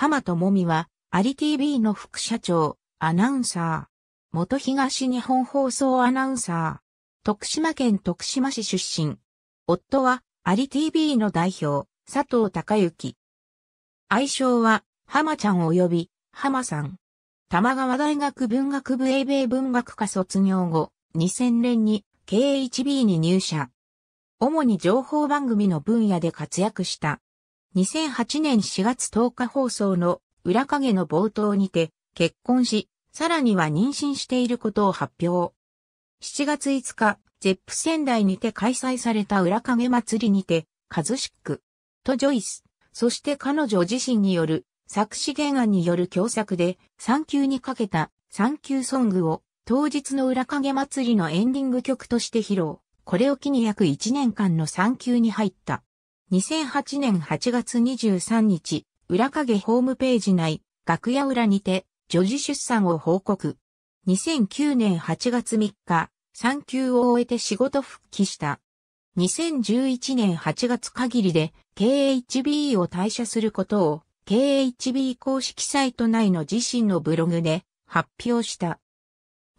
浜智美は、アリ TV の副社長、アナウンサー。元東日本放送アナウンサー。徳島県徳島市出身。夫は、アリ TV の代表、佐藤隆之。愛称は、浜ちゃん及び、浜さん。玉川大学文学部英米文学科卒業後、2000年に KHB に入社。主に情報番組の分野で活躍した。2008年4月10日放送の裏影の冒頭にて結婚し、さらには妊娠していることを発表。7月5日、ゼップ仙台にて開催された裏影祭りにて、カズシック、とジョイス、そして彼女自身による作詞原案による共作で産休にかけた産休ソングを当日の裏影祭りのエンディング曲として披露。これを機に約1年間の産休に入った。2008年8月23日、裏影ホームページ内、楽屋裏にて、女児出産を報告。2009年8月3日、産休を終えて仕事復帰した。2011年8月限りで KHB を退社することを KHB 公式サイト内の自身のブログで発表した。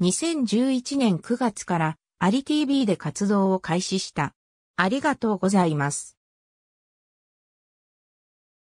2011年9月からアリ TV で活動を開始した。ありがとうございます。